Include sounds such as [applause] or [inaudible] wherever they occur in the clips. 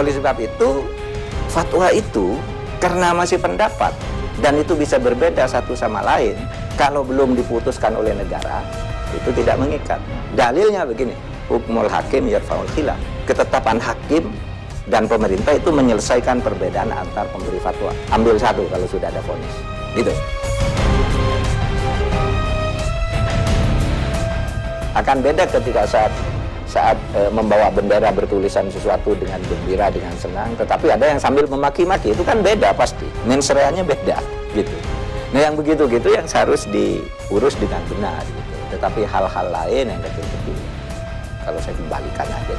Oleh sebab itu, fatwa itu karena masih pendapat dan itu bisa berbeda satu sama lain, kalau belum diputuskan oleh negara, itu tidak mengikat. Dalilnya begini, hukmul hakim yarfaul khilaf. Ketetapan hakim dan pemerintah itu menyelesaikan perbedaan antar pemberi fatwa. Ambil satu kalau sudah ada vonis. Gitu. Akan beda ketika saat saat e, membawa bendera bertulisan sesuatu dengan gembira dengan senang tetapi ada yang sambil memaki-maki itu kan beda pasti mensreanya beda gitu nah yang begitu gitu yang harus diurus dengan benar gitu tetapi hal-hal lain yang kecil-kecil kalau saya kembalikan aja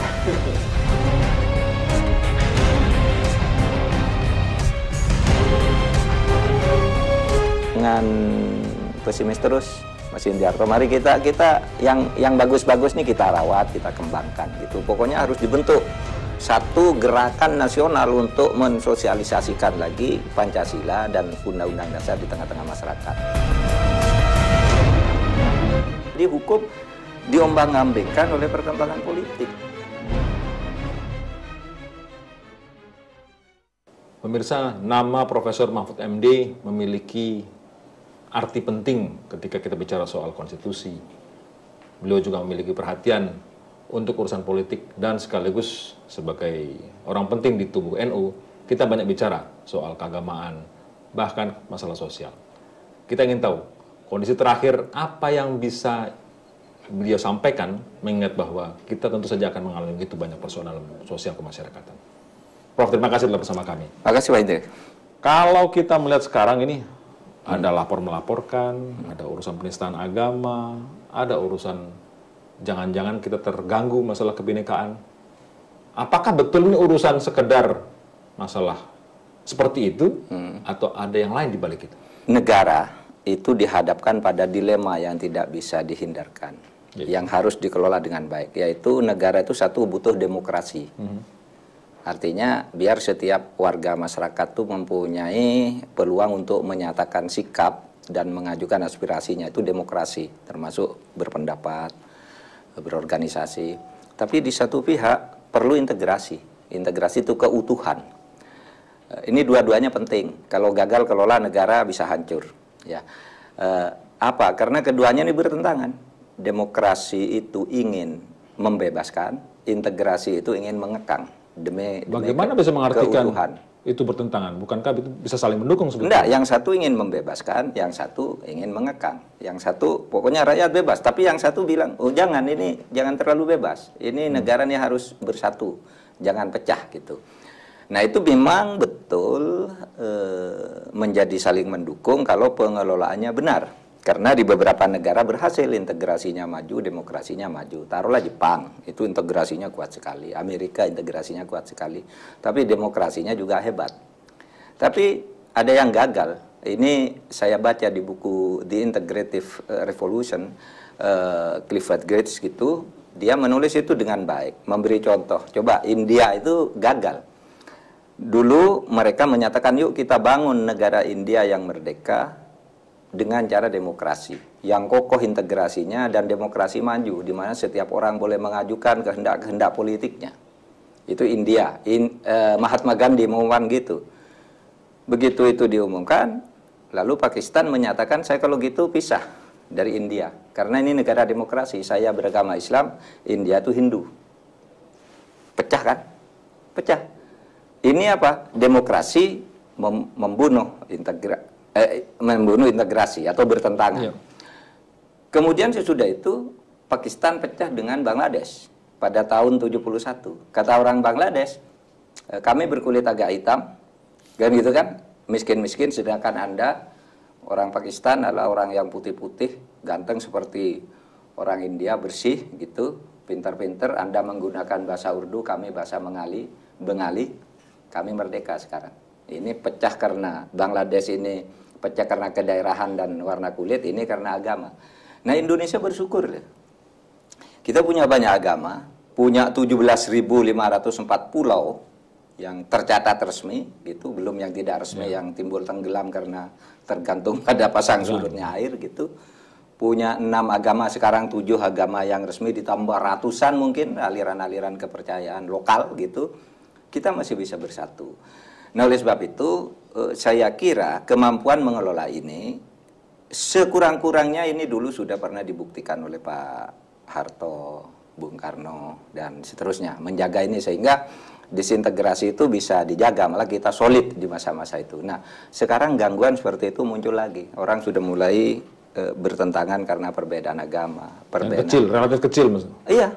dengan pesimis terus Mas Indiarto. Mari kita kita yang yang bagus-bagus nih kita rawat, kita kembangkan gitu. Pokoknya harus dibentuk satu gerakan nasional untuk mensosialisasikan lagi Pancasila dan Undang-Undang Dasar di tengah-tengah masyarakat. Jadi hukum diombang-ambingkan oleh perkembangan politik. Pemirsa, nama Profesor Mahfud MD memiliki arti penting ketika kita bicara soal konstitusi. Beliau juga memiliki perhatian untuk urusan politik dan sekaligus sebagai orang penting di tubuh NU, kita banyak bicara soal keagamaan, bahkan masalah sosial. Kita ingin tahu kondisi terakhir apa yang bisa beliau sampaikan mengingat bahwa kita tentu saja akan mengalami begitu banyak persoalan sosial kemasyarakatan. Prof, terima kasih telah bersama kami. Terima kasih Pak Kalau kita melihat sekarang ini ada lapor melaporkan, ada urusan penistaan agama, ada urusan jangan-jangan kita terganggu masalah kebinekaan. Apakah betul ini urusan sekedar masalah seperti itu hmm. atau ada yang lain di balik itu? Negara itu dihadapkan pada dilema yang tidak bisa dihindarkan. Yes. Iya. Yang harus dikelola dengan baik yaitu negara itu satu butuh demokrasi. Hmm Artinya biar setiap warga masyarakat itu mempunyai peluang untuk menyatakan sikap dan mengajukan aspirasinya itu demokrasi termasuk berpendapat, berorganisasi. Tapi di satu pihak perlu integrasi. Integrasi itu keutuhan. Eh, ini dua-duanya penting. Kalau gagal kelola negara bisa hancur, ya. e, apa? Karena keduanya ini bertentangan. Demokrasi itu ingin membebaskan, integrasi itu ingin mengekang demi, demi Bagaimana bisa mengartikan keutuhan. itu bertentangan? Bukankah itu bisa saling mendukung Tidak, Enggak, yang satu ingin membebaskan, yang satu ingin mengekang. Yang satu pokoknya rakyat bebas, tapi yang satu bilang, "Oh, jangan ini jangan terlalu bebas. Ini hmm. negara ini harus bersatu, jangan pecah." gitu. Nah, itu memang betul e, menjadi saling mendukung kalau pengelolaannya benar. Karena di beberapa negara berhasil integrasinya maju, demokrasinya maju. Taruhlah Jepang, itu integrasinya kuat sekali. Amerika integrasinya kuat sekali. Tapi demokrasinya juga hebat. Tapi ada yang gagal. Ini saya baca di buku The Integrative eh, Revolution, uh, Clifford Gates gitu. Dia menulis itu dengan baik, memberi contoh. Coba India itu gagal. Dulu mereka menyatakan yuk kita bangun negara India yang merdeka, dengan cara demokrasi yang kokoh integrasinya dan demokrasi maju di mana setiap orang boleh mengajukan kehendak-kehendak politiknya. Itu India, In, eh, Mahatma Gandhi mengumumkan gitu. Begitu itu diumumkan, lalu Pakistan menyatakan saya kalau gitu pisah dari India karena ini negara demokrasi, saya beragama Islam, India itu Hindu. Pecah kan? Pecah. Ini apa? Demokrasi membunuh integra eh, membunuh integrasi atau bertentangan. Ya. Kemudian sesudah itu Pakistan pecah dengan Bangladesh pada tahun 71. Kata orang Bangladesh, e, kami berkulit agak hitam, kan gitu kan, miskin-miskin, sedangkan Anda orang Pakistan adalah orang yang putih-putih, ganteng seperti orang India, bersih gitu, pintar-pintar. Anda menggunakan bahasa Urdu, kami bahasa Mengali, Bengali, kami merdeka sekarang ini pecah karena Bangladesh ini pecah karena kedaerahan dan warna kulit ini karena agama. Nah Indonesia bersyukur Kita punya banyak agama, punya 17.504 pulau yang tercatat resmi gitu, belum yang tidak resmi ya. yang timbul tenggelam karena tergantung [laughs] pada pasang surutnya air gitu. Punya enam agama sekarang tujuh agama yang resmi ditambah ratusan mungkin aliran-aliran kepercayaan lokal gitu. Kita masih bisa bersatu. Nah oleh sebab itu eh, saya kira kemampuan mengelola ini sekurang-kurangnya ini dulu sudah pernah dibuktikan oleh Pak Harto, Bung Karno dan seterusnya menjaga ini sehingga disintegrasi itu bisa dijaga malah kita solid di masa-masa itu. Nah sekarang gangguan seperti itu muncul lagi orang sudah mulai e, bertentangan karena perbedaan agama, perbedaan kecil, relatif kecil maksudnya? Iya,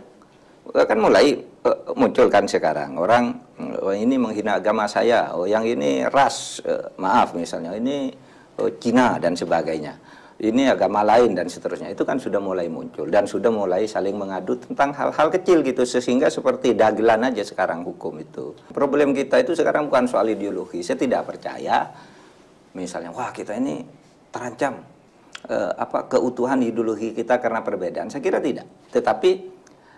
Eh, kan mulai eh, muncul kan sekarang orang oh, ini menghina agama saya, oh yang ini ras, eh, maaf misalnya ini oh, Cina dan sebagainya. Ini agama lain dan seterusnya. Itu kan sudah mulai muncul dan sudah mulai saling mengadu tentang hal-hal kecil gitu sehingga seperti dagelan aja sekarang hukum itu. Problem kita itu sekarang bukan soal ideologi. Saya tidak percaya misalnya wah kita ini terancam apa keutuhan ideologi kita karena perbedaan. Saya kira tidak. Tetapi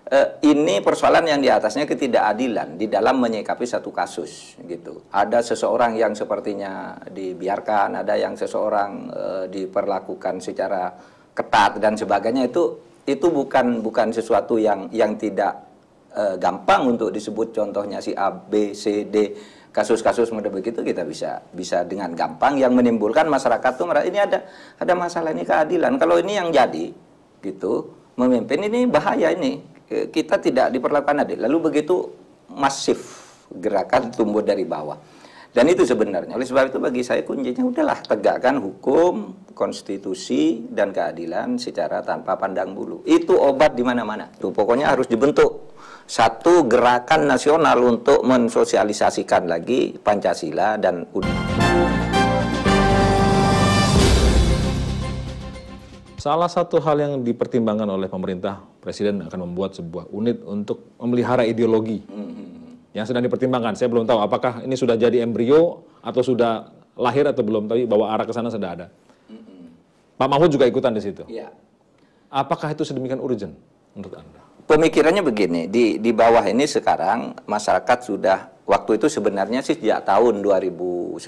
Eh, ini persoalan yang di atasnya ketidakadilan di dalam menyikapi satu kasus gitu. Ada seseorang yang sepertinya dibiarkan, ada yang seseorang eh, diperlakukan secara ketat dan sebagainya itu itu bukan bukan sesuatu yang yang tidak eh, gampang untuk disebut contohnya si A B C D kasus-kasus mudah begitu kita bisa bisa dengan gampang yang menimbulkan masyarakat tuh merasa ini ada ada masalah ini keadilan kalau ini yang jadi gitu memimpin ini bahaya ini Eh, kita tidak diperlakukan adil. Lalu begitu masif gerakan tumbuh dari bawah. Dan itu sebenarnya. Oleh sebab itu bagi saya kuncinya udahlah tegakkan hukum, konstitusi dan keadilan secara tanpa pandang bulu. Itu obat di mana-mana. Tuh pokoknya harus dibentuk satu gerakan nasional untuk mensosialisasikan lagi Pancasila dan undang Salah satu hal yang dipertimbangkan oleh pemerintah, presiden akan membuat sebuah unit untuk memelihara ideologi mm-hmm. yang sedang dipertimbangkan. Saya belum tahu apakah ini sudah jadi embrio atau sudah lahir atau belum, tapi bahwa arah ke sana sudah ada. Mm-hmm. Pak Mahfud juga ikutan di situ. Ya. Apakah itu sedemikian urgent untuk Anda? Pemikirannya begini, di, di bawah ini sekarang masyarakat sudah Waktu itu sebenarnya sih sejak tahun 2011,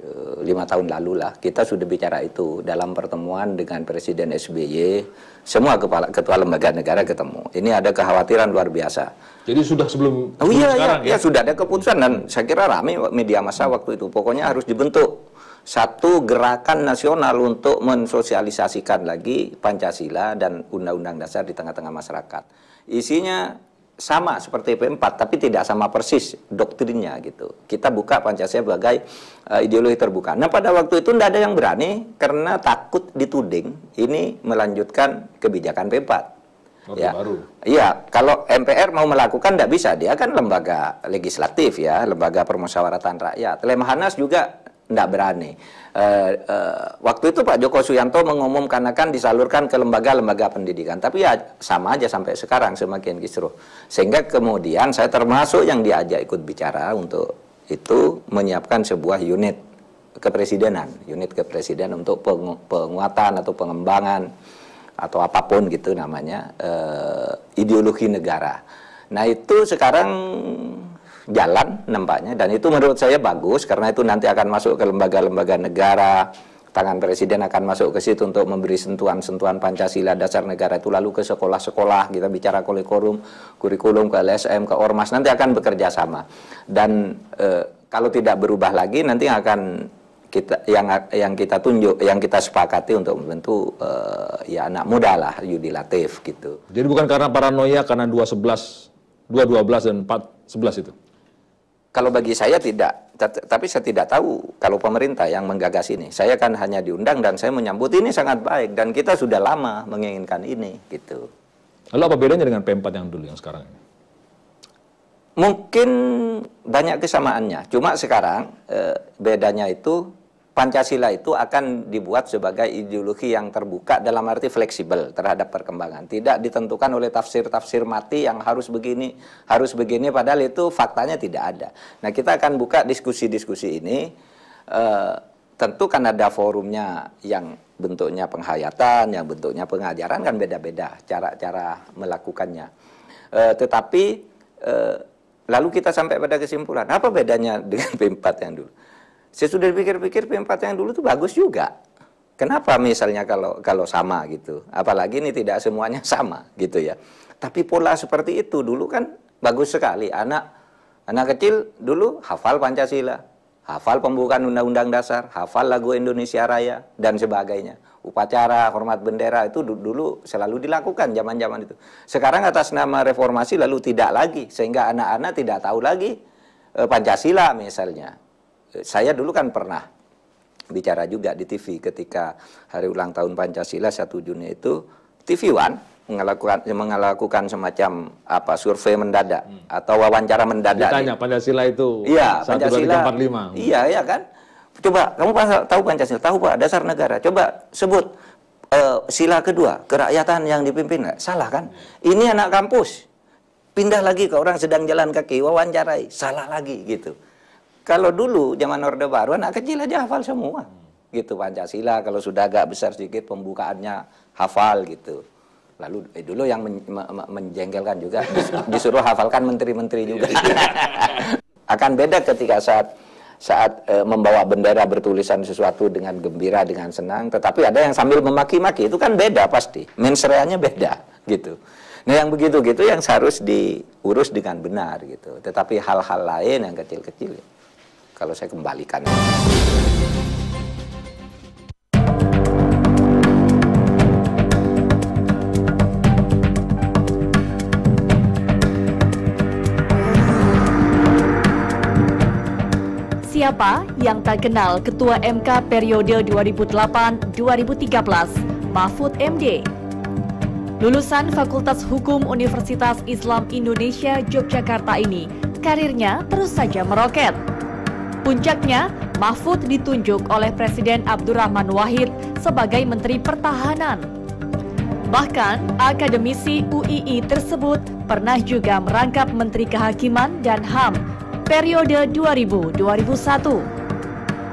eh, lima tahun lalu lah, kita sudah bicara itu dalam pertemuan dengan Presiden SBY, semua kepala ketua lembaga negara ketemu. Ini ada kekhawatiran luar biasa. Jadi sudah sebelum, oh sebelum oh, iya, sekarang iya, ya? ya sudah ada keputusan dan saya kira rame media massa waktu itu. Pokoknya harus dibentuk satu gerakan nasional untuk mensosialisasikan lagi Pancasila dan Undang-Undang Dasar di tengah-tengah masyarakat. Isinya sama seperti P4 tapi tidak sama persis doktrinnya gitu. Kita buka Pancasila sebagai uh, ideologi terbuka. Nah, pada waktu itu tidak ada yang berani karena takut dituding ini melanjutkan kebijakan P4. Waktu ya. baru. Iya, kalau MPR mau melakukan tidak bisa. Dia kan lembaga legislatif ya, lembaga permusyawaratan rakyat. Lemhanas juga tidak berani. Uh, uh, waktu itu Pak Joko Suyanto mengumumkan akan disalurkan ke lembaga-lembaga pendidikan, tapi ya sama aja sampai sekarang semakin kisruh. Sehingga kemudian saya termasuk yang diajak ikut bicara untuk itu menyiapkan sebuah unit kepresidenan, unit kepresidenan untuk pengu penguatan atau pengembangan atau apapun gitu namanya uh, ideologi negara. Nah itu sekarang jalan nampaknya dan itu menurut saya bagus karena itu nanti akan masuk ke lembaga-lembaga negara tangan presiden akan masuk ke situ untuk memberi sentuhan-sentuhan Pancasila dasar negara itu lalu ke sekolah-sekolah kita bicara kolekorum kurikulum ke LSM ke ormas nanti akan bekerja sama dan e, kalau tidak berubah lagi nanti akan kita yang yang kita tunjuk yang kita sepakati untuk membentuk uh, ya anak muda lah yudilatif gitu. Jadi bukan karena paranoia karena dua 212 dan 411 itu. Kalau bagi saya tidak, tapi saya tidak tahu kalau pemerintah yang menggagas ini. Saya kan hanya diundang dan saya menyambut ini sangat baik dan kita sudah lama menginginkan ini gitu. Lalu apa bedanya dengan P4 yang dulu yang sekarang ini? Mungkin banyak kesamaannya, cuma sekarang eh, bedanya itu Pancasila itu akan dibuat sebagai ideologi yang terbuka dalam arti fleksibel terhadap perkembangan. Tidak ditentukan oleh tafsir-tafsir mati yang harus begini, harus begini padahal itu faktanya tidak ada. Nah, kita akan buka diskusi-diskusi ini E, tentu kan ada forumnya yang bentuknya penghayatan, yang bentuknya pengajaran kan beda-beda cara-cara melakukannya. E, tetapi e, lalu kita sampai pada kesimpulan, apa bedanya dengan P4 yang dulu? Saya sudah pikir-pikir P4 yang dulu itu bagus juga. Kenapa misalnya kalau kalau sama gitu? Apalagi ini tidak semuanya [laughs] sama gitu ya. Tapi pola seperti itu dulu kan bagus sekali. Anak anak kecil dulu hafal Pancasila, hafal pembukaan Undang-Undang Dasar, hafal lagu Indonesia Raya dan sebagainya. Upacara, hormat bendera itu dulu selalu dilakukan zaman-zaman itu. Sekarang atas nama reformasi lalu tidak lagi sehingga anak-anak tidak tahu lagi eh, Pancasila misalnya saya dulu kan pernah bicara juga di TV ketika hari ulang tahun Pancasila 1 Juni itu TV One melakukan melakukan semacam apa survei mendadak hmm. atau wawancara mendadak. Ditanya nih. Pancasila itu. Iya, Pancasila. 2, 3, 4, Iya, iya kan? Coba kamu tahu Pancasila, tahu Pak dasar negara. Coba sebut uh, sila kedua, kerakyatan yang dipimpin gak? Salah kan? Ini anak kampus. Pindah lagi ke orang sedang jalan kaki, wawancarai. Salah lagi gitu. Kalau dulu zaman Orde Baru anak kecil aja hafal semua. Gitu Pancasila kalau sudah agak besar sedikit pembukaannya hafal gitu. Lalu eh, dulu yang men, men menjengkelkan juga [laughs] disuruh hafalkan menteri-menteri juga. [laughs] Akan beda ketika saat saat e, membawa bendera bertulisan sesuatu dengan gembira dengan senang tetapi ada yang sambil memaki-maki itu kan beda pasti mensreanya beda gitu nah yang begitu gitu yang harus diurus dengan benar gitu tetapi hal-hal lain yang kecil-kecil kalau saya kembalikan. Siapa yang tak kenal Ketua MK periode 2008-2013, Mahfud MD? Lulusan Fakultas Hukum Universitas Islam Indonesia Yogyakarta ini, karirnya terus saja meroket. Puncaknya, Mahfud ditunjuk oleh Presiden Abdurrahman Wahid sebagai Menteri Pertahanan. Bahkan, akademisi UII tersebut pernah juga merangkap Menteri Kehakiman dan HAM periode 2000-2001.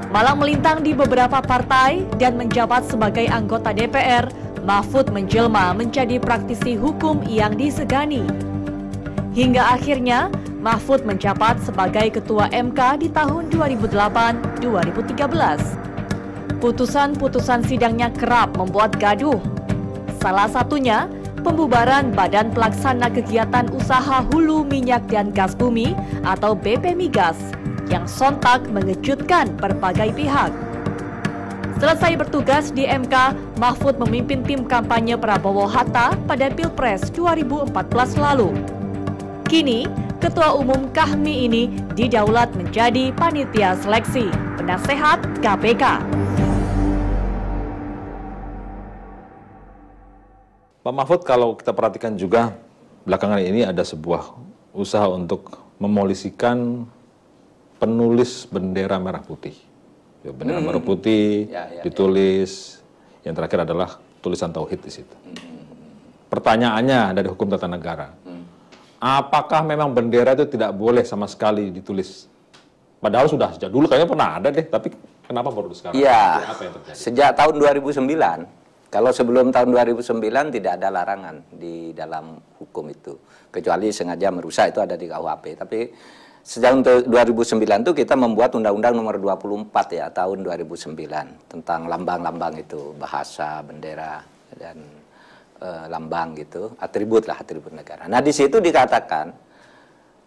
Malah melintang di beberapa partai dan menjabat sebagai anggota DPR, Mahfud menjelma menjadi praktisi hukum yang disegani. Hingga akhirnya, Mahfud menjabat sebagai Ketua MK di tahun 2008-2013. Putusan-putusan sidangnya kerap membuat gaduh. Salah satunya, pembubaran Badan Pelaksana Kegiatan Usaha Hulu Minyak dan Gas Bumi atau BP Migas yang sontak mengejutkan berbagai pihak. Selesai bertugas di MK, Mahfud memimpin tim kampanye Prabowo Hatta pada Pilpres 2014 lalu. Kini, Ketua Umum Kahmi ini didaulat menjadi panitia seleksi penasehat KPK. Pak Mahfud, kalau kita perhatikan juga belakangan ini ada sebuah usaha untuk memolisikan penulis bendera merah putih. Ya, bendera hmm. merah putih ya, ya, ya. ditulis, ya. yang terakhir adalah tulisan tauhid di situ. Hmm. Pertanyaannya dari hukum tata negara, Apakah memang bendera itu tidak boleh sama sekali ditulis? Padahal sudah sejak dulu kayaknya pernah ada deh, tapi kenapa baru sekarang? Iya. Sejak tahun 2009. Kalau sebelum tahun 2009 tidak ada larangan di dalam hukum itu, kecuali sengaja merusak itu ada di KUHP. Tapi sejak 2009 itu kita membuat Undang-Undang Nomor 24 ya tahun 2009 tentang lambang-lambang itu bahasa bendera dan Eh, lambang gitu, atribut lah atribut negara. Nah di situ dikatakan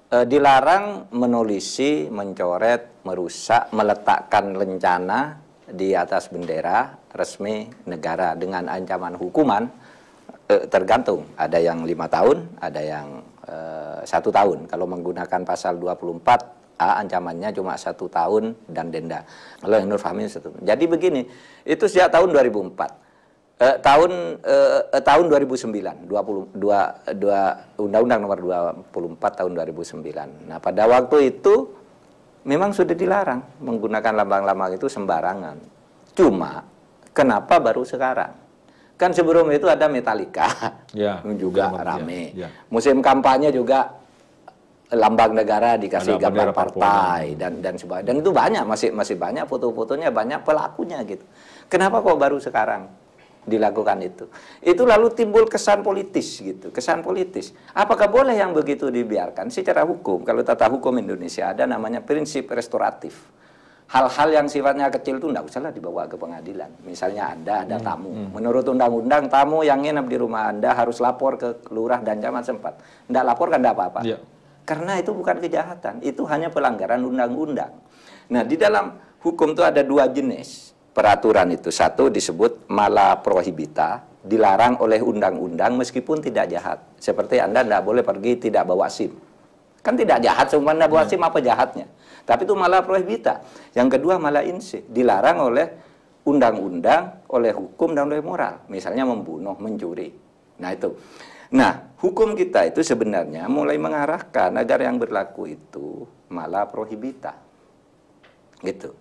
e, dilarang menulisi, mencoret, merusak, meletakkan lencana di atas bendera resmi negara dengan ancaman hukuman eh, tergantung ada yang lima tahun ada yang eh, satu tahun kalau menggunakan pasal 24 A ancamannya cuma satu tahun dan denda kalau yang Nur Fahmi jadi begini itu sejak tahun 2004 eh, tahun eh, eh tahun 2009 dua 2 Undang-Undang nomor 24 tahun 2009. Nah, pada waktu itu memang sudah dilarang menggunakan lambang-lambang itu sembarangan. Cuma kenapa baru sekarang? Kan sebelum itu ada Metallica ya, [laughs] juga ya, rame. Ya, ya. Musim kampanye juga lambang negara dikasih Ada gambar partai dan dan sebagainya. Dan itu banyak masih masih banyak foto-fotonya banyak pelakunya gitu. Kenapa kok baru sekarang? dilakukan itu. Itu lalu timbul kesan politis gitu, kesan politis. Apakah boleh yang begitu dibiarkan secara hukum? Kalau tata hukum Indonesia ada namanya prinsip restoratif. Hal-hal yang sifatnya kecil itu tidak usahlah dibawa ke pengadilan. Misalnya Anda ada hmm, tamu. Hmm. Menurut undang-undang, tamu yang nginep di rumah Anda harus lapor ke lurah dan camat sempat. Tidak lapor kan tidak apa-apa. Ya. Karena itu bukan kejahatan, itu hanya pelanggaran undang-undang. Nah, di dalam hukum itu ada dua jenis peraturan itu satu disebut mala prohibita dilarang oleh undang-undang meskipun tidak jahat seperti anda tidak boleh pergi tidak bawa sim kan tidak jahat semua tidak bawa hmm. sim apa jahatnya tapi itu malaprohibita. prohibita yang kedua mala insi dilarang oleh undang-undang oleh hukum dan oleh moral misalnya membunuh mencuri nah itu nah hukum kita itu sebenarnya mulai mengarahkan agar yang berlaku itu malaprohibita. prohibita gitu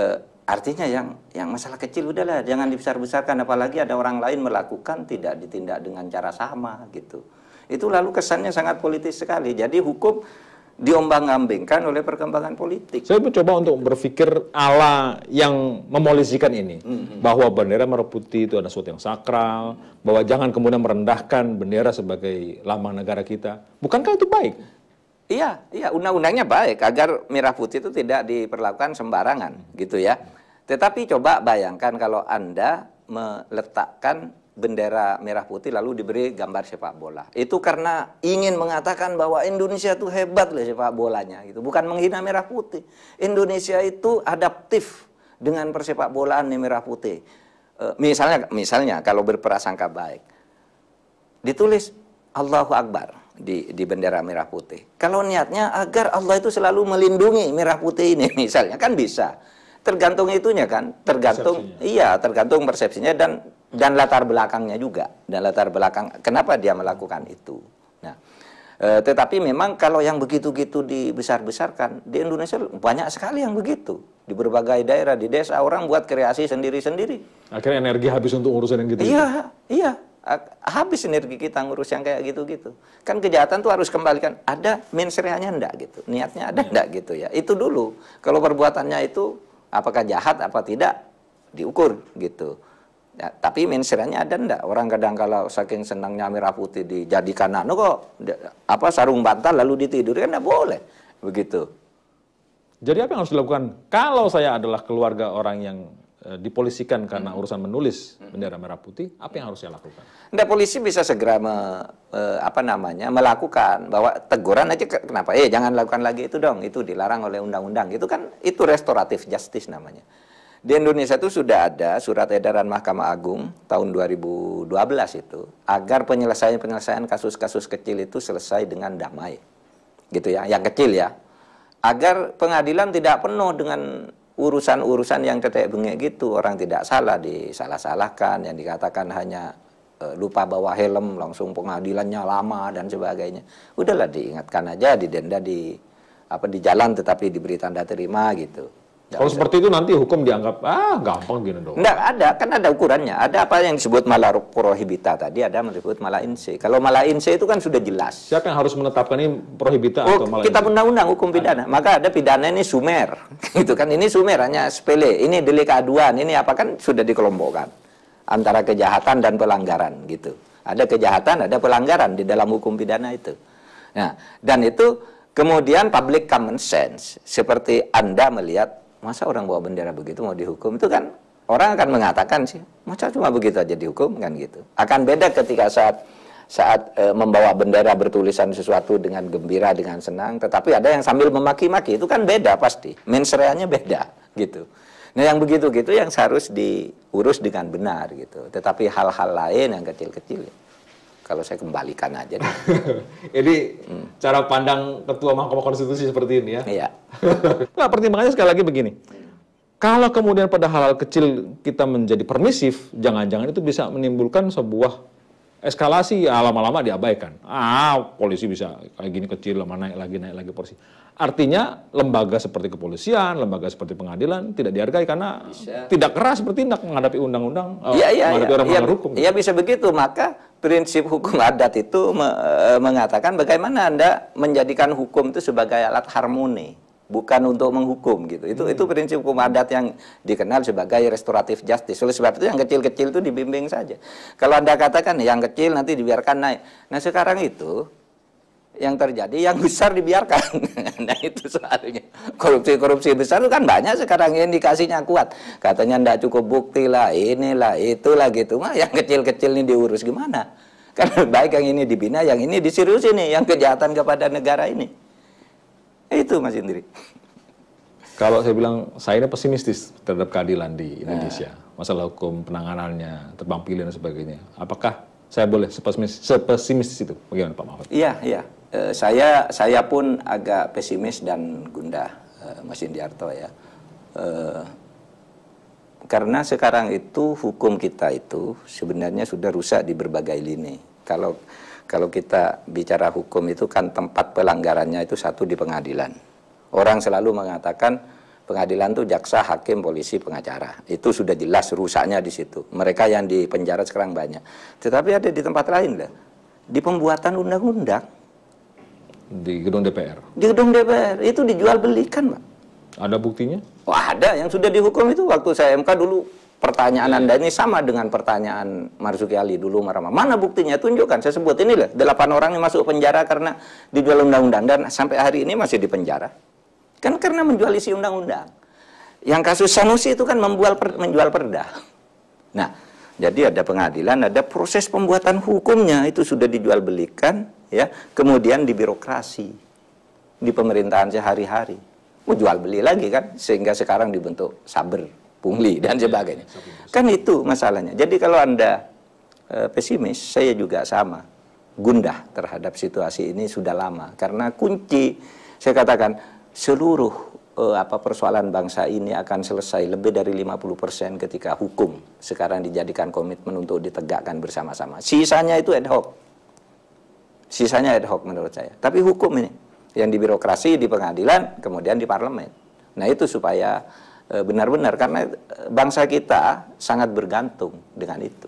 eh, Artinya yang yang masalah kecil udahlah jangan dibesar-besarkan apalagi ada orang lain melakukan tidak ditindak dengan cara sama gitu. Itu lalu kesannya sangat politis sekali. Jadi hukum diombang-ambingkan oleh perkembangan politik. Saya mencoba untuk berpikir ala yang memolisikan ini, mm-hmm. bahwa bendera merah putih itu adalah sesuatu yang sakral, bahwa jangan kemudian merendahkan bendera sebagai lambang negara kita. Bukankah itu baik? Iya, iya, undang-undangnya baik agar merah putih itu tidak diperlakukan sembarangan, gitu ya. Tetapi coba bayangkan kalau Anda meletakkan bendera merah putih lalu diberi gambar sepak bola. Itu karena ingin mengatakan bahwa Indonesia itu hebat loh sepak bolanya gitu. Bukan menghina merah putih. Indonesia itu adaptif dengan persepak bolaan di merah putih. E, misalnya misalnya kalau berprasangka baik ditulis Allahu Akbar di di bendera merah putih. Kalau niatnya agar Allah itu selalu melindungi merah putih ini [laughs] misalnya kan bisa tergantung itunya kan, tergantung persepsinya. iya, tergantung persepsinya dan dan latar belakangnya juga, dan latar belakang kenapa dia melakukan itu. Nah, e, tetapi memang kalau yang begitu-gitu dibesar-besarkan di Indonesia banyak sekali yang begitu di berbagai daerah di desa orang buat kreasi sendiri-sendiri. Akhirnya energi habis untuk urusan yang gitu. -gitu. Iya, iya habis energi kita ngurus yang kayak gitu-gitu. Kan kejahatan tuh harus kembalikan. Ada mensreanya ndak gitu. Niatnya ada iya. ndak gitu ya. Itu dulu. Kalau perbuatannya itu apakah jahat apa tidak diukur gitu. Ya, tapi mensirannya ada ndak? Orang kadang kalau saking senangnya merah putih dijadikan anu kok apa sarung bantal lalu ditidurin kan ndak boleh. Begitu. Jadi apa yang harus dilakukan kalau saya adalah keluarga orang yang Eh, dipolisikan karena hmm. urusan menulis hmm. bendera merah putih, apa yang harus saya lakukan? Nggak, polisi bisa segera me, apa namanya melakukan bahwa teguran aja kenapa? Eh jangan lakukan lagi itu dong, itu dilarang oleh undang-undang. Itu kan itu restoratif justice namanya. Di Indonesia itu sudah ada surat edaran Mahkamah Agung tahun 2012 itu agar penyelesaian-penyelesaian kasus-kasus kecil itu selesai dengan damai. Gitu ya, yang kecil ya. Agar pengadilan tidak penuh dengan urusan-urusan yang ketek bengek gitu orang tidak salah disalah-salahkan yang dikatakan hanya e, lupa bawa helm langsung pengadilannya lama dan sebagainya udahlah diingatkan aja didenda di apa di jalan tetapi diberi tanda terima gitu kalau seperti itu nanti hukum dianggap ah gampang gini dong. Enggak ada, kan ada ukurannya. Ada apa yang disebut malah prohibita tadi, ada yang disebut malah inse. Kalau malah inse itu kan sudah jelas. Siapa yang harus menetapkan ini prohibita oh, atau malah Kita undang-undang hukum pidana. Ada. Maka ada pidana ini sumer. [laughs] gitu kan ini sumer hanya sepele, ini delik aduan, ini apa kan sudah dikelompokkan antara kejahatan dan pelanggaran gitu. Ada kejahatan, ada pelanggaran di dalam hukum pidana itu. Nah, dan itu kemudian public common sense seperti Anda melihat masa orang bawa bendera begitu mau dihukum itu kan orang akan mengatakan sih masa cuma begitu aja dihukum kan gitu akan beda ketika saat saat e, membawa bendera bertulisan sesuatu dengan gembira dengan senang tetapi ada yang sambil memaki-maki itu kan beda pasti mensreanya beda gitu nah yang begitu gitu yang harus diurus dengan benar gitu tetapi hal-hal lain yang kecil-kecil ya kalau saya kembalikan aja. [laughs] Jadi hmm. cara pandang ketua Mahkamah Konstitusi seperti ini ya? Iya. [laughs] nah pertimbangannya sekali lagi begini. Kalau kemudian pada hal-hal kecil kita menjadi permisif, jangan-jangan itu bisa menimbulkan sebuah eskalasi ah, lama-lama diabaikan. Ah, polisi bisa kayak gini kecil, lama naik lagi, naik lagi polisi. Artinya lembaga seperti kepolisian, lembaga seperti pengadilan tidak dihargai karena bisa. tidak keras bertindak menghadapi undang-undang, ya, ya, menghadapi ya, orang ya, hukum. Gitu. Iya bisa begitu, maka prinsip hukum adat itu me eh, mengatakan bagaimana Anda menjadikan hukum itu sebagai alat harmoni bukan untuk menghukum gitu. Itu hmm. itu prinsip hukum adat yang dikenal sebagai restoratif justice. Oleh sebab itu yang kecil-kecil itu dibimbing saja. Kalau Anda katakan yang kecil nanti dibiarkan naik. Nah, sekarang itu yang terjadi yang besar dibiarkan. [laughs] nah itu soalnya. Korupsi-korupsi besar itu kan banyak sekarang indikasinya kuat. Katanya tidak cukup bukti lah, inilah, itulah gitu. Mah yang kecil-kecil ini diurus gimana? Karena [laughs] baik yang ini dibina, yang ini diserius ini, yang kejahatan kepada negara ini. Itu Mas Indri. Kalau saya bilang, saya ini pesimistis terhadap keadilan di ya. Indonesia. Nah. Masalah hukum, penanganannya, terbang pilih dan sebagainya. Apakah saya boleh sepesimis, itu? Bagaimana Pak Mahfud? Iya, iya. E, saya saya pun agak pesimis dan gundah, e, Mas Indiarto ya. E, karena sekarang itu hukum kita itu sebenarnya sudah rusak di berbagai lini. Kalau kalau kita bicara hukum itu kan tempat pelanggarannya itu satu di pengadilan. Orang selalu mengatakan pengadilan itu jaksa, hakim, polisi, pengacara. Itu sudah jelas rusaknya di situ. Mereka yang di penjara sekarang banyak. Tetapi ada di tempat lain lah. Di pembuatan undang-undang. Di gedung DPR. Di gedung DPR itu dijual belikan, Pak. Ada buktinya? Wah, oh, ada yang sudah dihukum itu waktu saya MK dulu pertanyaan Anda ini sama dengan pertanyaan Marzuki Ali dulu Marama. Mana buktinya? Tunjukkan. Saya sebut ini loh, delapan orang yang masuk penjara karena dijual undang-undang dan sampai hari ini masih di penjara. Kan karena menjual isi undang-undang. Yang kasus Sanusi itu kan membual per, menjual perda. Nah, jadi ada pengadilan, ada proses pembuatan hukumnya itu sudah dijual belikan, ya. Kemudian di birokrasi, di pemerintahan sehari-hari, mau jual beli lagi kan, sehingga sekarang dibentuk saber pungli dan iya, sebagainya. Iya, iya. Kan itu masalahnya. Jadi kalau Anda eh, pesimis, saya juga sama. Gundah terhadap situasi ini sudah lama karena kunci saya katakan seluruh e, apa persoalan bangsa ini akan selesai lebih dari 50% ketika hukum sekarang dijadikan komitmen untuk ditegakkan bersama-sama. Sisanya itu ad hoc. Sisanya ad hoc menurut saya. Tapi hukum ini yang di birokrasi, di pengadilan, kemudian di parlemen. Nah, itu supaya Eh, benar-benar karena eh, bangsa kita sangat bergantung dengan itu.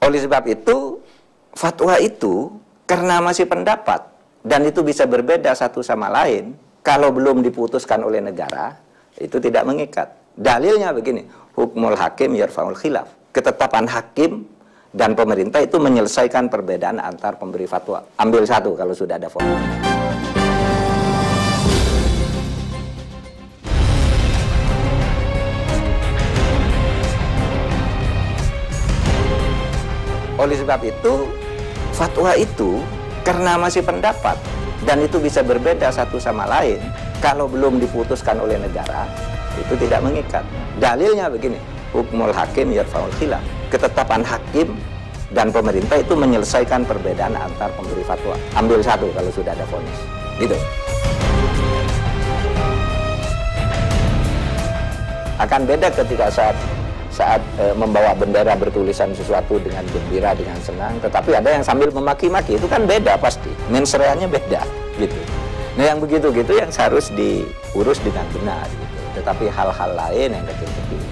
Oleh sebab itu fatwa itu karena masih pendapat dan itu bisa berbeda satu sama lain kalau belum diputuskan oleh negara itu tidak mengikat. Dalilnya begini, hukmul hakim yarfaul khilaf. Ketetapan hakim dan pemerintah itu menyelesaikan perbedaan antar pemberi fatwa. Ambil satu kalau sudah ada fatwa. Oleh sebab itu, fatwa itu karena masih pendapat dan itu bisa berbeda satu sama lain, kalau belum diputuskan oleh negara, itu tidak mengikat. Dalilnya begini, hukmul hakim yarfaul khilaf. Ketetapan hakim dan pemerintah itu menyelesaikan perbedaan antar pemberi fatwa. Ambil satu kalau sudah ada vonis. Gitu. Akan beda ketika saat saat e, membawa bendera bertulisan sesuatu dengan gembira dengan senang tetapi ada yang sambil memaki-maki itu kan beda pasti mensreanya beda gitu nah yang begitu gitu yang harus diurus dengan benar gitu. tetapi hal-hal lain yang kecil-kecil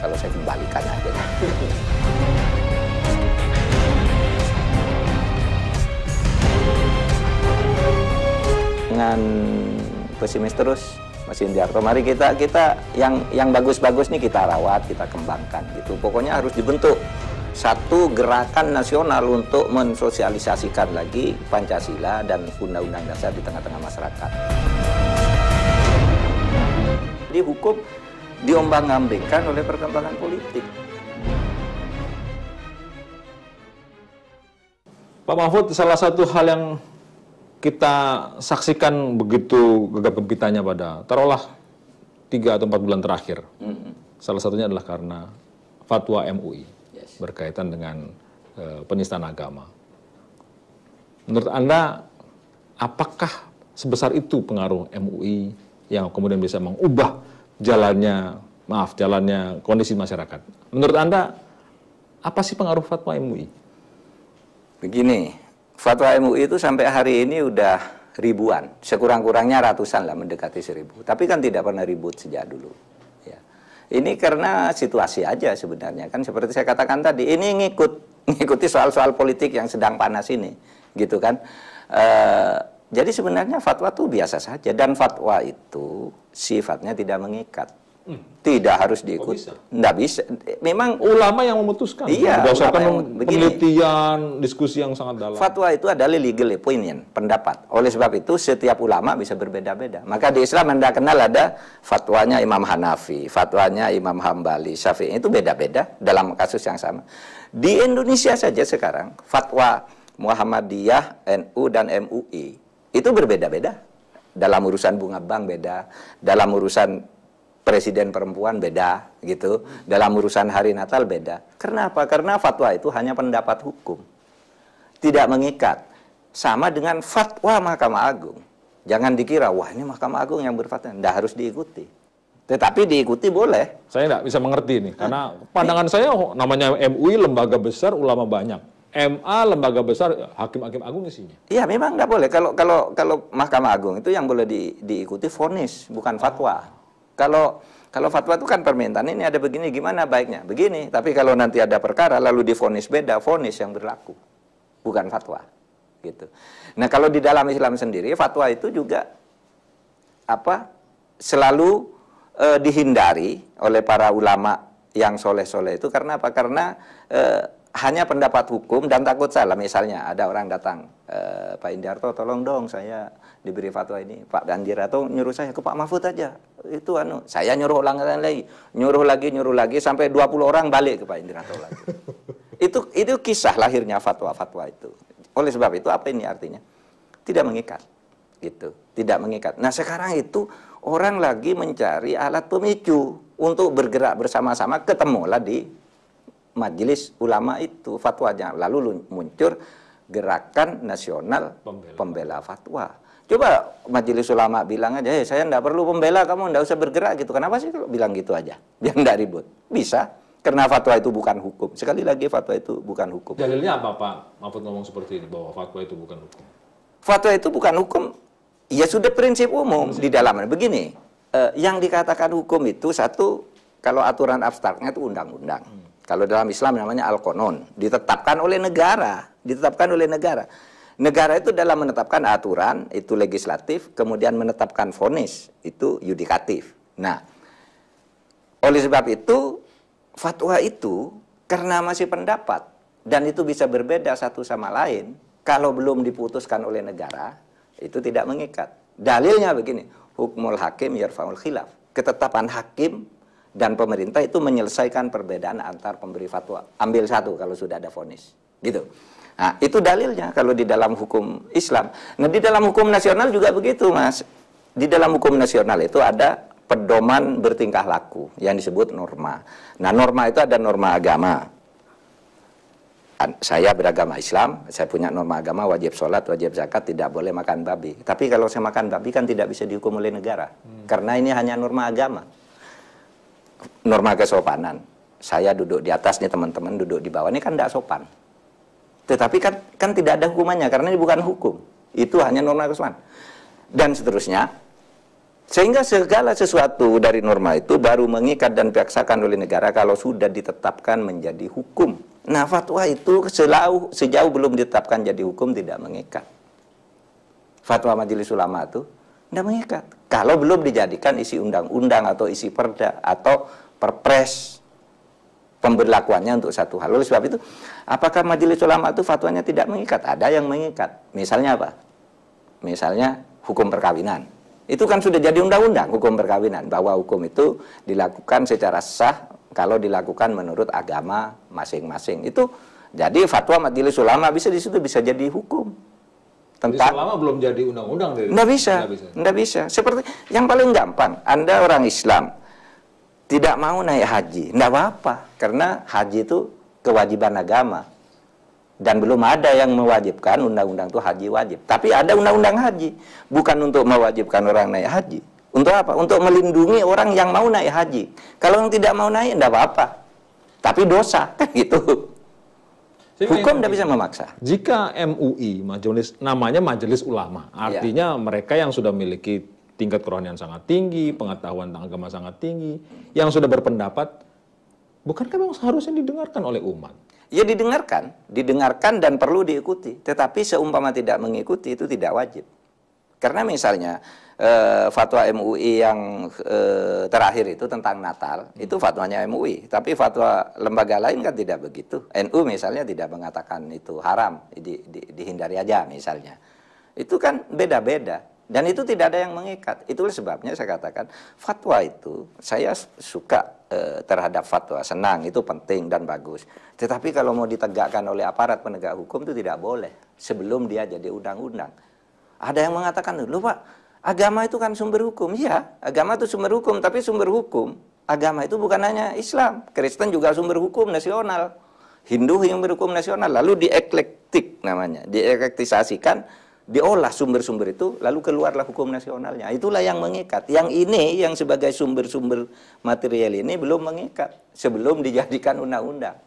kalau saya kembalikan aja dengan pesimis terus Mas Indiarto. Mari kita kita yang yang bagus-bagus nih kita rawat, kita kembangkan gitu. Pokoknya harus dibentuk satu gerakan nasional untuk mensosialisasikan lagi Pancasila dan Undang-Undang Dasar di tengah-tengah masyarakat. Di hukum diombang-ambingkan oleh perkembangan politik. Pak Mahfud, salah satu hal yang kita saksikan begitu gegap gempitanya pada terolah tiga atau empat bulan terakhir. Mm -hmm. Salah satunya adalah karena fatwa MUI yes. berkaitan dengan e, penistaan agama. Menurut Anda, apakah sebesar itu pengaruh MUI yang kemudian bisa mengubah jalannya, maaf, jalannya kondisi masyarakat? Menurut Anda, apa sih pengaruh fatwa MUI? Begini, Fatwa MUI itu sampai hari ini udah ribuan, sekurang-kurangnya ratusan lah mendekati seribu. Tapi kan tidak pernah ribut sejak dulu. Ya. Ini karena situasi aja sebenarnya kan seperti saya katakan tadi, ini ngikut [laughs] ngikuti soal-soal politik yang sedang panas ini, gitu kan. E, jadi sebenarnya fatwa itu biasa saja dan fatwa itu sifatnya tidak mengikat. Hmm. Tidak harus diikuti. Oh, bisa. bisa. Memang ulama yang memutuskan. Iya. Berdasarkan yang, penelitian, diskusi yang sangat dalam. Fatwa itu adalah legal opinion, pendapat. Oleh sebab itu setiap ulama bisa berbeda-beda. Maka di Islam Anda kenal ada fatwanya Imam Hanafi, fatwanya Imam Hambali, Syafi'i itu beda-beda dalam kasus yang sama. Di Indonesia saja sekarang fatwa Muhammadiyah, NU dan MUI itu berbeda-beda. Dalam urusan bunga bank beda, dalam urusan presiden perempuan beda gitu, dalam urusan hari Natal beda. Karena apa? Karena fatwa itu hanya pendapat hukum. Tidak mengikat. Sama dengan fatwa Mahkamah Agung. Jangan dikira wah ini Mahkamah Agung yang berfatwa, tidak harus diikuti. Tetapi diikuti boleh. Saya tidak bisa mengerti ini karena pandangan ini. saya oh, namanya MUI lembaga besar ulama banyak. MA lembaga besar hakim-hakim agung isinya. Iya memang nggak boleh kalau kalau kalau Mahkamah Agung itu yang boleh di, diikuti fonis bukan fatwa. Kalau kalau fatwa itu kan permintaan ini ada begini gimana baiknya? Begini. Tapi kalau nanti ada perkara lalu difonis beda, fonis yang berlaku. Bukan fatwa. Gitu. Nah, kalau di dalam Islam sendiri fatwa itu juga apa? selalu e, dihindari oleh para ulama yang soleh-soleh itu karena apa? Karena e, hanya pendapat hukum dan takut salah misalnya ada orang datang e, Pak Indarto tolong dong saya diberi fatwa ini Pak Ganjar atau nyuruh saya ke Pak Mahfud aja itu anu saya nyuruh ulang lagi nyuruh lagi nyuruh lagi sampai 20 orang balik ke Pak Indranto lagi [laughs] itu itu kisah lahirnya fatwa-fatwa itu oleh sebab itu apa ini artinya tidak mengikat gitu tidak mengikat nah sekarang itu orang lagi mencari alat pemicu untuk bergerak bersama-sama ketemulah di majelis ulama itu fatwanya lalu muncul gerakan nasional pembela, pembela fatwa Coba majelis ulama bilang aja, hey, eh, saya tidak perlu pembela kamu, tidak usah bergerak gitu. Kenapa sih kalau bilang gitu aja? [laughs] Biar tidak ribut. Bisa. Karena fatwa itu bukan hukum. Sekali lagi fatwa itu bukan hukum. Dalilnya apa Pak Mahfud ngomong seperti ini, bahwa fatwa itu bukan hukum? Fatwa itu bukan hukum, ya sudah prinsip umum di dalamnya. Begini, eh, yang dikatakan hukum itu satu, kalau aturan abstraknya itu undang-undang. Hmm. Kalau dalam Islam namanya al-konon, ditetapkan oleh negara. Ditetapkan oleh negara. Negara itu dalam menetapkan aturan itu legislatif, kemudian menetapkan vonis itu yudikatif. Nah, oleh sebab itu fatwa itu karena masih pendapat dan itu bisa berbeda satu sama lain, kalau belum diputuskan oleh negara itu tidak mengikat. Dalilnya begini, hukmul hakim yarfaul khilaf. Ketetapan hakim dan pemerintah itu menyelesaikan perbedaan antar pemberi fatwa. Ambil satu kalau sudah ada vonis. Gitu. Nah, itu dalilnya kalau di dalam hukum Islam. Nah, di dalam hukum nasional juga begitu, Mas. Di dalam hukum nasional itu ada pedoman bertingkah laku yang disebut norma. Nah, norma itu ada norma agama. Saya beragama Islam, saya punya norma agama wajib sholat, wajib zakat, tidak boleh makan babi. Tapi kalau saya makan babi kan tidak bisa dihukum oleh negara, hmm. karena ini hanya norma agama, norma kesopanan. Saya duduk di atas nih teman-teman duduk di bawah ini kan tidak sopan. Tetapi kan, kan tidak ada hukumannya karena ini bukan hukum. Itu hanya norma keselamatan. Dan seterusnya. Sehingga segala sesuatu dari norma itu baru mengikat dan piaksakan oleh negara kalau sudah ditetapkan menjadi hukum. Nah fatwa itu selau sejauh belum ditetapkan jadi hukum tidak mengikat. Fatwa majelis ulama itu tidak mengikat. Kalau belum dijadikan isi undang-undang atau isi perda atau perpres pemberlakuannya untuk satu hal. Oleh sebab itu, apakah majelis ulama itu fatwanya tidak mengikat? Ada yang mengikat. Misalnya apa? Misalnya hukum perkawinan. Itu kan sudah jadi undang-undang hukum perkawinan bahwa hukum itu dilakukan secara sah kalau dilakukan menurut agama masing-masing. Itu jadi fatwa majelis ulama bisa di situ bisa jadi hukum. Tentang jadi selama belum jadi undang-undang Tidak bisa. Tidak bisa. bisa. Seperti yang paling gampang, Anda orang Islam, tidak mau naik haji, tidak apa-apa. Karena haji itu kewajiban agama. Dan belum ada yang mewajibkan undang-undang itu haji wajib. Tapi ada undang-undang haji. Bukan untuk mewajibkan orang naik haji. Untuk apa? Untuk melindungi orang yang mau naik haji. Kalau yang tidak mau naik, tidak apa-apa. Tapi dosa, [laughs] kan gitu. Jadi Hukum tidak bisa memaksa. Jika MUI, majelis namanya majelis ulama, iya. artinya ya. mereka yang sudah memiliki tingkat kerohanian sangat tinggi, pengetahuan tentang agama sangat tinggi, yang sudah berpendapat, bukankah memang seharusnya didengarkan oleh umat? Ya didengarkan, didengarkan dan perlu diikuti. Tetapi seumpama tidak mengikuti itu tidak wajib. Karena misalnya eh, fatwa MUI yang eh, terakhir itu tentang Natal, hmm. itu fatwanya MUI. Tapi fatwa lembaga lain kan tidak begitu. NU misalnya tidak mengatakan itu haram, di, di, dihindari aja misalnya. Itu kan beda-beda dan itu tidak ada yang mengikat. Itulah sebabnya saya katakan fatwa itu saya suka e, terhadap fatwa, senang itu penting dan bagus. Tetapi kalau mau ditegakkan oleh aparat penegak hukum itu tidak boleh sebelum dia jadi undang-undang. Ada yang mengatakan dulu Pak, agama itu kan sumber hukum. Iya, agama itu sumber hukum, tapi sumber hukum agama itu bukan hanya Islam. Kristen juga sumber hukum nasional. Hindu yang berhukum nasional lalu dieklektik namanya, dielektisasikan diolah sumber-sumber itu lalu keluarlah hukum nasionalnya itulah yang mengikat yang ini yang sebagai sumber-sumber material ini belum mengikat sebelum dijadikan undang-undang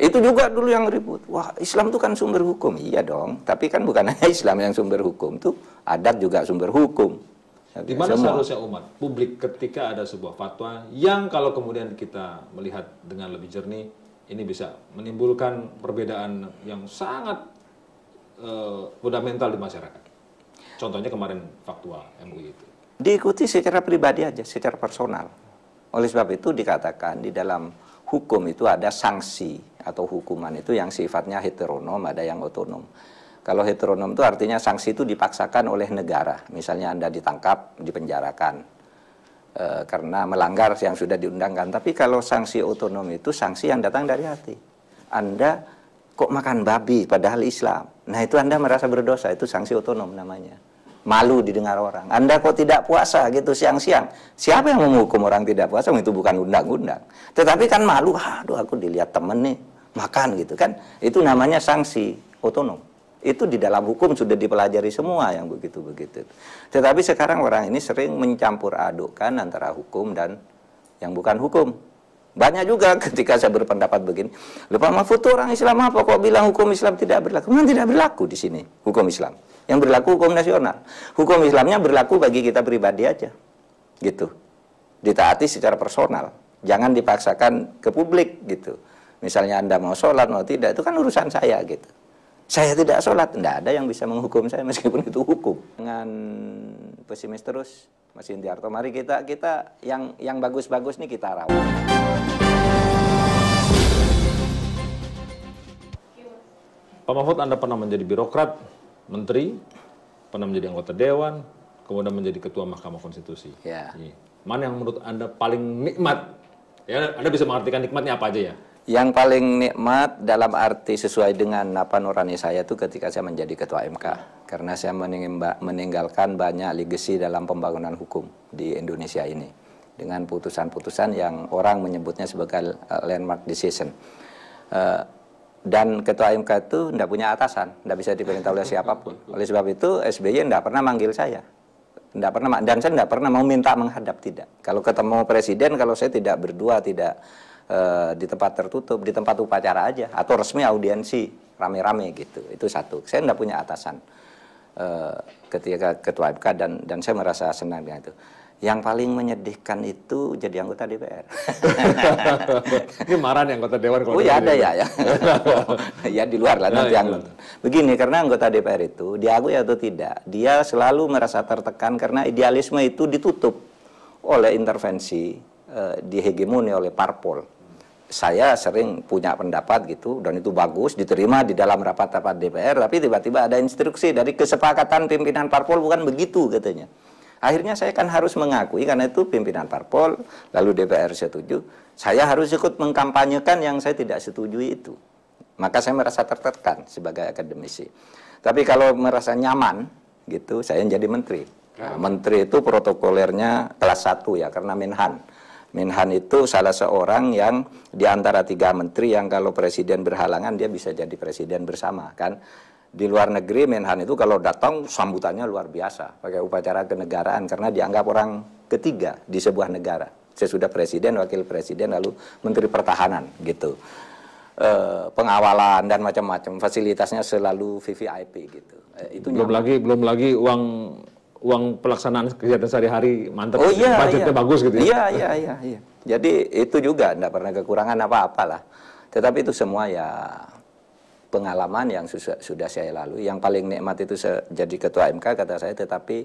itu juga dulu yang ribut wah Islam itu kan sumber hukum iya dong tapi kan bukan hanya Islam yang sumber hukum tuh adat juga sumber hukum di mana seharusnya umat publik ketika ada sebuah fatwa yang kalau kemudian kita melihat dengan lebih jernih ini bisa menimbulkan perbedaan yang sangat uh, fundamental di masyarakat. Contohnya kemarin faktual MUI itu. Diikuti secara pribadi aja, secara personal. Oleh sebab itu dikatakan di dalam hukum itu ada sanksi atau hukuman itu yang sifatnya heteronom, ada yang otonom. Kalau heteronom itu artinya sanksi itu dipaksakan oleh negara. Misalnya Anda ditangkap, dipenjarakan e, karena melanggar yang sudah diundangkan. Tapi kalau sanksi otonom itu sanksi yang datang dari hati. Anda kok makan babi padahal Islam Nah itu Anda merasa berdosa, itu sanksi otonom namanya. Malu didengar orang. Anda kok tidak puasa gitu siang-siang. Siapa yang menghukum orang tidak puasa? Itu bukan undang-undang. Tetapi kan malu, aduh aku dilihat temen nih, makan gitu kan. Itu namanya sanksi otonom. Itu di dalam hukum sudah dipelajari semua yang begitu-begitu. Tetapi sekarang orang ini sering mencampur adukkan antara hukum dan yang bukan hukum. Banyak juga [laughs] ketika saya berpendapat begini. Lupa Mahfud itu orang Islam apa kok bilang hukum Islam tidak berlaku? Memang tidak berlaku di sini hukum Islam. Yang berlaku hukum nasional. Hukum Islamnya berlaku bagi kita pribadi aja. Gitu. Ditaati secara personal. Jangan dipaksakan ke publik gitu. Misalnya Anda mau sholat, mau tidak, itu kan urusan saya gitu. Saya tidak sholat, tidak ada yang bisa menghukum saya meskipun itu hukum. Dengan pesimis terus, Mas Indiarto. Mari kita kita yang yang bagus-bagus nih kita rawat. Pak Mahfud, Anda pernah menjadi birokrat, menteri, pernah menjadi anggota dewan, kemudian menjadi ketua Mahkamah Konstitusi. Ya. Iya. Mana yang menurut Anda paling nikmat? Ya, Anda bisa mengartikan nikmatnya apa aja ya? yang paling nikmat dalam arti sesuai dengan apa nurani saya itu ketika saya menjadi ketua MK karena saya meninggalkan banyak legasi dalam pembangunan hukum di Indonesia ini dengan putusan-putusan yang orang menyebutnya sebagai eh, landmark decision eh, dan ketua MK itu tidak punya atasan tidak bisa diperintah oleh siapapun oleh sebab itu SBY tidak pernah manggil saya tidak pernah dan saya tidak pernah mau minta menghadap tidak kalau ketemu presiden kalau saya tidak berdua tidak e, di tempat tertutup, di tempat upacara aja, atau resmi audiensi rame-rame gitu. Itu satu. Saya tidak punya atasan e, ketika ketua MK dan dan saya merasa senang dengan itu. Yang paling menyedihkan itu jadi anggota DPR. [laughs] Ini marah nih anggota dewan kalau Oh ya ada ya ya. [laughs] ya di luar lah nanti ya, anggota. Iya. Begini karena anggota DPR itu diakui atau tidak, dia selalu merasa tertekan karena idealisme itu ditutup oleh intervensi eh, dihegemoni oleh parpol saya sering punya pendapat gitu dan itu bagus diterima di dalam rapat-rapat DPR tapi tiba-tiba ada instruksi dari kesepakatan pimpinan parpol bukan begitu katanya. Akhirnya saya kan harus mengakui karena itu pimpinan parpol lalu DPR setuju, saya harus ikut mengkampanyekan yang saya tidak setuju itu. Maka saya merasa tertekan sebagai akademisi. Tapi kalau merasa nyaman gitu, saya jadi menteri. Nah, menteri itu protokolernya kelas 1 ya karena Menhan Menhan itu salah seorang yang di antara tiga menteri yang kalau presiden berhalangan dia bisa jadi presiden bersama kan. Di luar negeri Menhan itu kalau datang sambutannya luar biasa pakai upacara kenegaraan karena dianggap orang ketiga di sebuah negara. Sesudah presiden, wakil presiden lalu menteri pertahanan gitu. E, pengawalan dan macam-macam fasilitasnya selalu VVIP gitu. E, itu belum nyaman. lagi belum lagi uang uang pelaksanaan kegiatan sehari-hari mantap, oh, iya, budgetnya iya. bagus gitu ya? Iya, iya, iya, iya. Jadi itu juga tidak pernah kekurangan apa-apalah. Tetapi itu semua ya pengalaman yang sudah saya lalui. Yang paling nikmat itu jadi ketua MK kata saya. Tetapi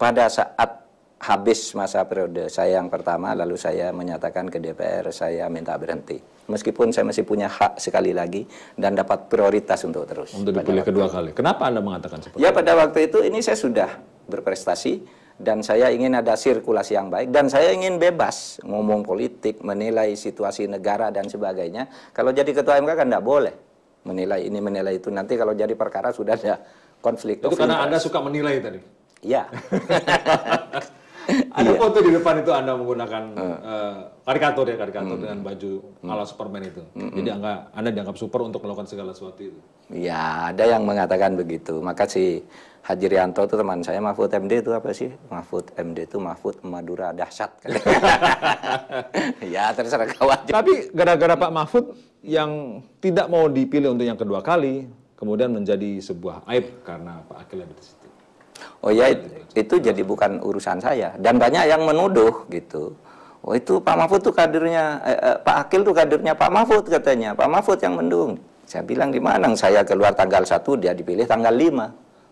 pada saat habis masa periode saya yang pertama, lalu saya menyatakan ke DPR saya minta berhenti. Meskipun saya masih punya hak sekali lagi dan dapat prioritas untuk terus. Untuk dipilih kedua kali. Kenapa Anda mengatakan seperti ya, itu? Ya pada waktu itu ini saya sudah berprestasi dan saya ingin ada sirkulasi yang baik dan saya ingin bebas ngomong politik, menilai situasi negara dan sebagainya. Kalau jadi ketua MK kan tidak boleh menilai ini menilai itu. Nanti kalau jadi perkara sudah ada konflik. Itu karena Anda suka menilai tadi. Iya. [laughs] ada iya. foto di depan itu Anda menggunakan uh. Uh, karikatur ya karikatur hmm. dengan baju hmm. ala Superman itu. Hmm. Jadi angka Anda dianggap super untuk melakukan segala sesuatu itu. Iya, ada yang mengatakan begitu. makasih Haji Rianto itu teman saya Mahfud MD itu apa sih Mahfud MD itu Mahfud Madura dahsyat [laughs] ya terserah kau aja tapi gara-gara Pak Mahfud yang tidak mau dipilih untuk yang kedua kali kemudian menjadi sebuah aib karena Pak Akil ada di situ oh ya itu, itu jadi bukan urusan saya dan banyak yang menuduh gitu Oh itu Pak Mahfud tuh kadernya eh, eh, Pak Akil tuh kadernya Pak Mahfud katanya Pak Mahfud yang mendung. Saya bilang di mana saya keluar tanggal 1 dia dipilih tanggal 5.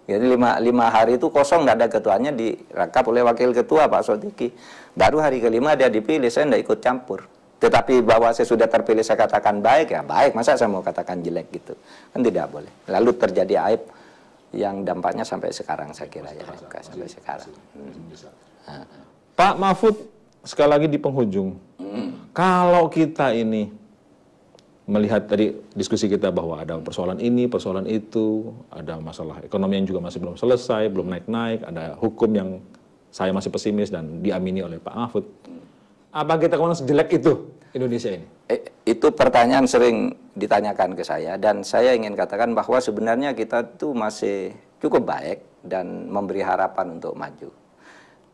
Jadi lima, lima hari itu kosong, nggak ada ketuanya, dirangkap oleh wakil ketua Pak Sotiki. Baru hari kelima dia dipilih, saya tidak ikut campur. Tetapi bahwa saya sudah terpilih, saya katakan baik, ya baik, masa saya mau katakan jelek gitu. Kan tidak boleh. Lalu terjadi aib yang dampaknya sampai sekarang saya kira ya, sampai, sampai, sekarang. Masih, hmm. Ah. Pak Mahfud, sekali lagi di penghujung, hmm. kalau kita ini melihat tadi diskusi kita bahwa ada persoalan ini, persoalan itu, ada masalah ekonomi yang juga masih belum selesai, belum naik-naik, ada hukum yang saya masih pesimis dan diamini oleh Pak Mahfud. Apa kita kemana sejelek itu Indonesia ini? Eh, itu pertanyaan sering ditanyakan ke saya dan saya ingin katakan bahwa sebenarnya kita itu masih cukup baik dan memberi harapan untuk maju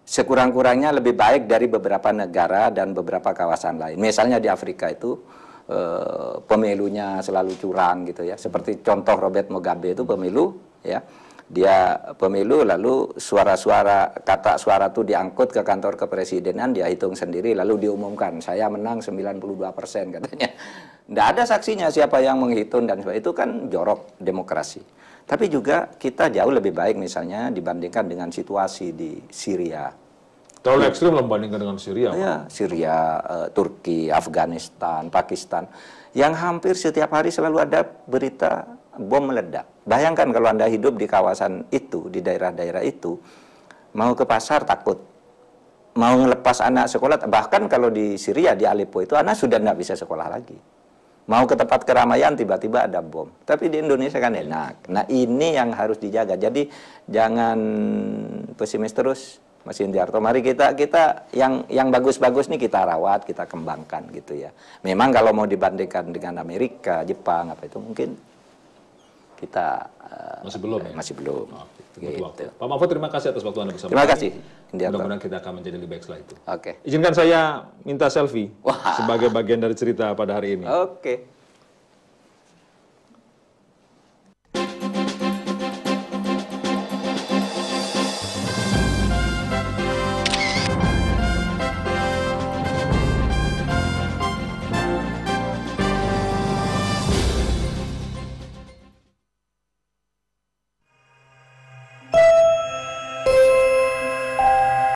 sekurang-kurangnya lebih baik dari beberapa negara dan beberapa kawasan lain. Misalnya di Afrika itu Eh, pemilunya selalu curang gitu ya. Seperti contoh Robert Mugabe itu pemilu ya. Dia pemilu lalu suara-suara kata suara itu diangkut ke kantor kepresidenan dia hitung sendiri lalu diumumkan saya menang 92% persen katanya. Tidak ada saksinya siapa yang menghitung dan sebagainya itu kan jorok demokrasi. Tapi juga kita jauh lebih baik misalnya dibandingkan dengan situasi di Syria Terlalu ekstrim lah membandingkan dengan Syria. Ya, Syria, uh, Turki, Afghanistan, Pakistan, yang hampir setiap hari selalu ada berita bom meledak. Bayangkan kalau anda hidup di kawasan itu, di daerah-daerah itu, mau ke pasar takut, mau ngelepas anak sekolah, bahkan kalau di Syria di Aleppo itu anak sudah tidak bisa sekolah lagi. Mau ke tempat keramaian tiba-tiba ada bom. Tapi di Indonesia kan enak. Nah ini yang harus dijaga. Jadi jangan pesimis terus Mas Indiarto. Mari kita kita yang yang bagus-bagus nih kita rawat, kita kembangkan gitu ya. Memang kalau mau dibandingkan dengan Amerika, Jepang apa itu mungkin kita eh, masih belum eh, ya? masih belum. Oh, gitu. Waktu. Pak Mahfud terima kasih atas waktu Anda bersama Terima kasih. Mudah-mudahan kita akan menjadi lebih baik setelah itu. Oke. Okay. Izinkan saya minta selfie Wah. sebagai bagian dari cerita pada hari ini. Oke. Okay.